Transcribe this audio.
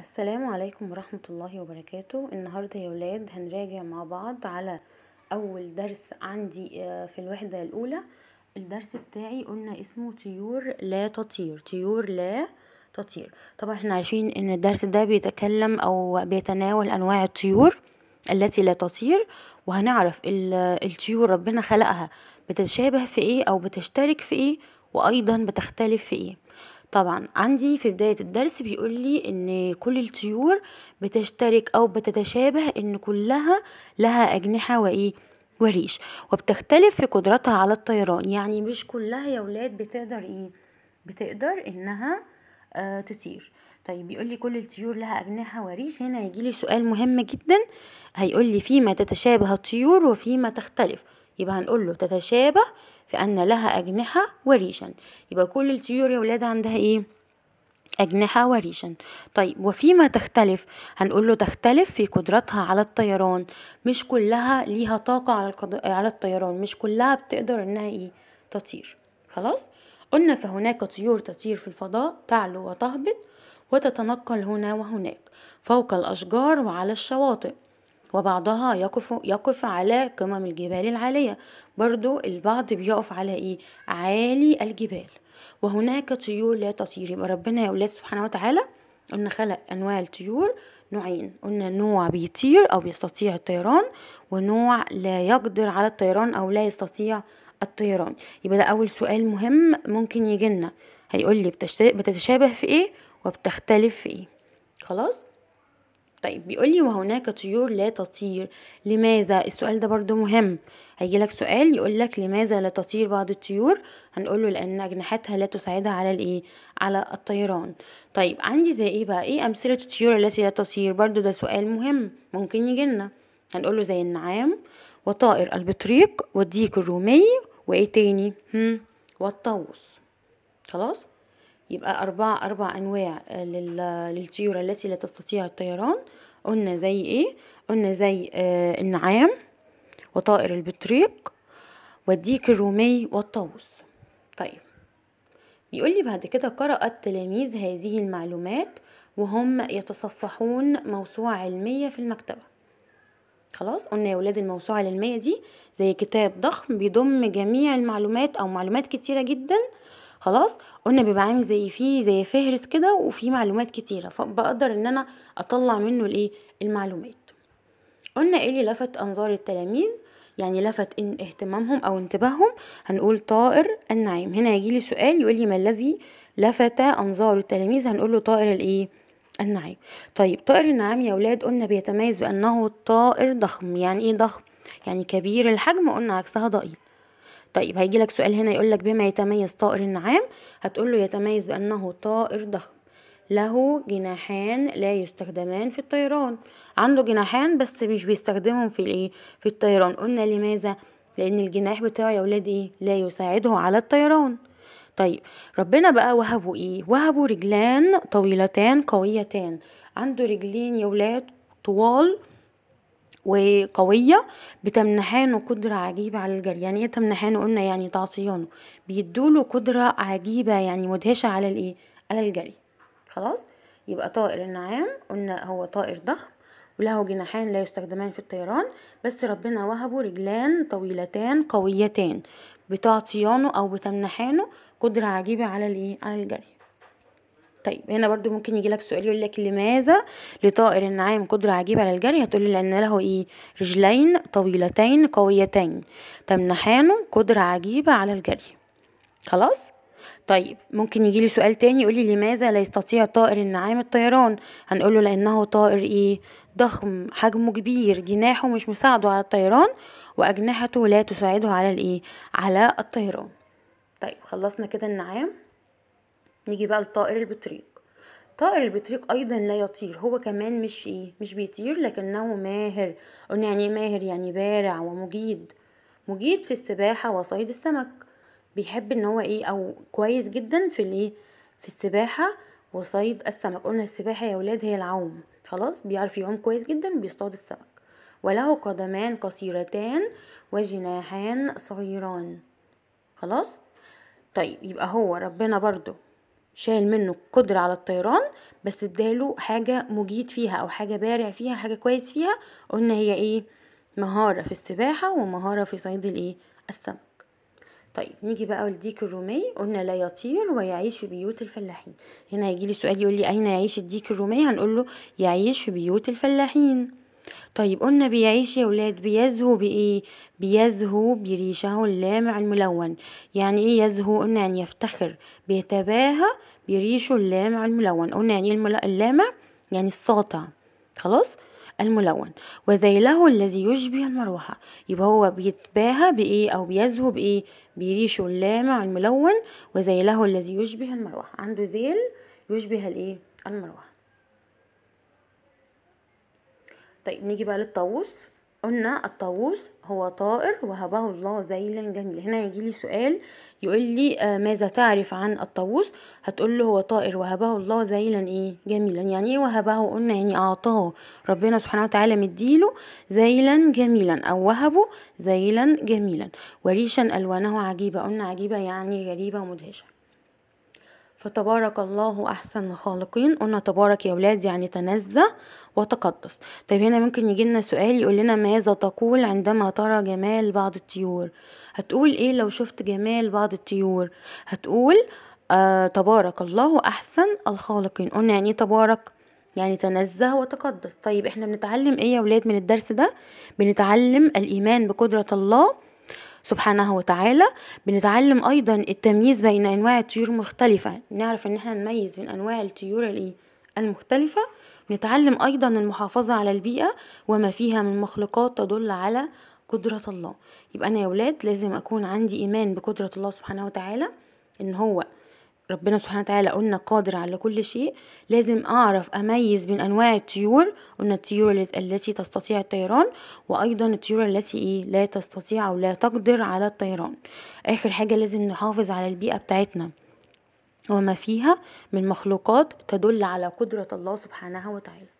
السلام عليكم ورحمة الله وبركاته النهاردة يا ولاد هنراجع مع بعض على أول درس عندي آه، في الوحدة الأولى الدرس بتاعي قلنا اسمه طيور لا تطير طيور لا تطير طبعا احنا عارفين ان الدرس ده بيتكلم او بيتناول انواع الطيور التي لا تطير وهنعرف الطيور ربنا خلقها بتتشابه في ايه او بتشترك في ايه وايضا بتختلف في ايه طبعا عندي في بداية الدرس بيقول لي ان كل الطيور بتشترك او بتتشابه ان كلها لها اجنحة وايه وريش وبتختلف في قدرتها على الطيران يعني مش كلها يا ولاد بتقدر ايه بتقدر انها آه تطير طيب بيقول لي كل الطيور لها أجنحة وريش هنا يجي لي سؤال مهم جدا هيقول لي فيما تتشابه الطيور وفيما تختلف يبقى هنقول له تتشابه فأن لها أجنحة وريشا يبقى كل الطيور يا ولاد عندها إيه أجنحة وريشا طيب وفيما تختلف هنقول له تختلف في قدرتها على الطيران مش كلها ليها طاقة على, القد... على الطيران مش كلها بتقدر إنها إيه تطير خلاص قلنا فهناك طيور تطير في الفضاء تعلو وتهبط وتتنقل هنا وهناك فوق الأشجار وعلى الشواطئ وبعضها يقف, يقف على قمم الجبال العالية برضو البعض بيقف على إيه؟ عالي الجبال وهناك طيور لا تطير يبقى ربنا يا أولاد سبحانه وتعالى قلنا خلق أنواع الطيور نوعين قلنا نوع بيطير أو يستطيع الطيران ونوع لا يقدر على الطيران أو لا يستطيع الطيران يبقى ده أول سؤال مهم ممكن يجيلنا هيقول لي بتتشابه في إيه وبتختلف في إيه خلاص طيب بيقولي وهناك طيور لا تطير لماذا السؤال ده برضو مهم هيجيلك سؤال يقولك لماذا لا تطير بعض الطيور هنقوله لان اجنحتها لا تساعدها على الايه على الطيران طيب عندي زي ايه بقى ايه امثله الطيور التي لا تطير برضو ده سؤال مهم ممكن يجيلنا هنقوله زي النعام وطائر البطريق والديك الرومي وايه تاني هم والطاووس خلاص يبقى أربعة أربع أنواع آه، للطيور التي لا تستطيع الطيران قلنا زي إيه قلنا زي آه، النعام وطائر البطريق والديك الرومي والطاووس طيب بيقول لي بعد كده قرأ التلاميذ هذه المعلومات وهم يتصفحون موسوعة علمية في المكتبة خلاص قلنا يا ولاد الموسوعة العلمية دي زي كتاب ضخم بيضم جميع المعلومات أو معلومات كتيرة جدا خلاص قلنا بيبقى عامل زي فيه زي فهرس كده وفي معلومات كتيره فبقدر ان انا اطلع منه الايه المعلومات قلنا ايه اللي لفت انظار التلاميذ يعني لفت ان اهتمامهم او انتباههم هنقول طائر النعيم هنا يجي لي سؤال يقول لي ما الذي لفت انظار التلاميذ هنقول له طائر الايه النعيم طيب طائر النعام يا اولاد قلنا بيتميز بانه طائر ضخم يعني ايه ضخم يعني كبير الحجم قلنا عكسها ضئيل طيب هيجي لك سؤال هنا يقول لك بما يتميز طائر النعام هتقول له يتميز بأنه طائر ضخم له جناحان لا يستخدمان في الطيران عنده جناحان بس مش بيستخدمهم في الايه في الطيران قلنا لماذا لان الجناح بتاعه يا ولادي ايه لا يساعده على الطيران طيب ربنا بقى وهبه ايه وهبه رجلان طويلتان قويتان عنده رجلين يا ولاد طوال وقوية بتمنحانه قدرة عجيبة على الجري يعني ايه تمنحانه قلنا يعني تعطيانه بيدوله قدرة عجيبة يعني مدهشة على الايه على الجري خلاص يبقى طائر النعام قلنا هو طائر ضخم وله جناحان لا يستخدمان في الطيران بس ربنا وهبه رجلان طويلتان قويتان بتعطيانه او بتمنحانه قدرة عجيبة على الايه على الجري طيب هنا برضو ممكن يجي لك سؤال يقول لك لماذا لطائر النعام قدرة عجيبة على الجري هتقولي لأن له إيه رجلين طويلتين قويتين تمنحانه قدرة عجيبة على الجري خلاص طيب ممكن يجي لي سؤال تاني يقول لي لماذا لا يستطيع طائر النعام الطيران هنقول له لأنه طائر إيه ضخم حجمه كبير جناحه مش مساعده على الطيران وأجنحته لا تساعده على الإيه على الطيران طيب خلصنا كده النعام نيجي بقى لطائر البطريق طائر البطريق ايضا لا يطير هو كمان مش ايه مش بيطير لكنه ماهر قلنا يعني ايه ماهر يعني بارع ومجيد مجيد في السباحه وصيد السمك بيحب ان هو ايه او كويس جدا في الايه في السباحه وصيد السمك قلنا السباحه يا ولاد هي العوم خلاص بيعرف يعوم كويس جدا بيصطاد السمك وله قدمان قصيرتان وجناحان صغيران خلاص طيب يبقى هو ربنا برضو شال منه قدرة على الطيران بس اداله حاجة مجيد فيها او حاجة بارع فيها حاجة كويس فيها قلنا هي ايه مهارة في السباحة ومهارة في صيد الايه السمك طيب نيجي بقى للديك الرومي قلنا لا يطير ويعيش في بيوت الفلاحين هنا يجي لي سؤال يقول لي اين يعيش الديك الرومي هنقول له يعيش في بيوت الفلاحين طيب قلنا بيعيش يا ولاد بيزهو بإيه؟ بيزهو بريشه اللامع الملون يعني إيه يزهو؟ قلنا يعني يفتخر بيتباهى بريشه اللامع الملون قلنا يعني إيه اللامع؟ يعني الساطع خلاص؟ الملون وذيله الذي يشبه المروحة يبقى هو بيتباهى بإيه أو بيزهو بإيه بريشه اللامع الملون وذيله الذي يشبه المروحة عنده ذيل يشبه الإيه المروحة طيب نيجي بقى للطاووس قلنا الطاووس هو طائر وهبه الله ذيلا جميلا هنا يجي لي سؤال يقول لي آه، ماذا تعرف عن الطاووس هتقول له هو طائر وهبه الله ذيلا ايه جميلا يعني ايه وهبه قلنا يعني اعطاه ربنا سبحانه وتعالى مديله ذيلا جميلا او وهبه ذيلا جميلا وريشا الوانه عجيبه قلنا عجيبه يعني غريبه ومدهشه فتبارك الله احسن الخالقين قلنا تبارك يا ولاد يعني تنزه وتقدس طيب هنا ممكن يجي لنا سؤال يقول لنا ماذا تقول عندما ترى جمال بعض الطيور هتقول ايه لو شفت جمال بعض الطيور هتقول آه تبارك الله احسن الخالقين قلنا يعني ايه تبارك يعني تنزه وتقدس طيب احنا بنتعلم ايه يا ولاد من الدرس ده بنتعلم الايمان بقدره الله سبحانه وتعالى بنتعلم ايضا التمييز بين انواع الطيور المختلفة نعرف ان احنا نميز بين انواع الطيور المختلفة بنتعلم أيضا المحافظة على البيئة وما فيها من مخلوقات تدل على قدرة الله يبقى أنا يا ولاد لازم أكون عندي إيمان بقدرة الله سبحانه وتعالى إن هو ربنا سبحانه وتعالى قلنا قادر على كل شيء لازم أعرف أميز بين أنواع الطيور قلنا الطيور التي تستطيع الطيران وأيضا الطيور التي إيه لا تستطيع أو لا تقدر على الطيران آخر حاجة لازم نحافظ على البيئة بتاعتنا وما فيها من مخلوقات تدل على قدرة الله سبحانه وتعالى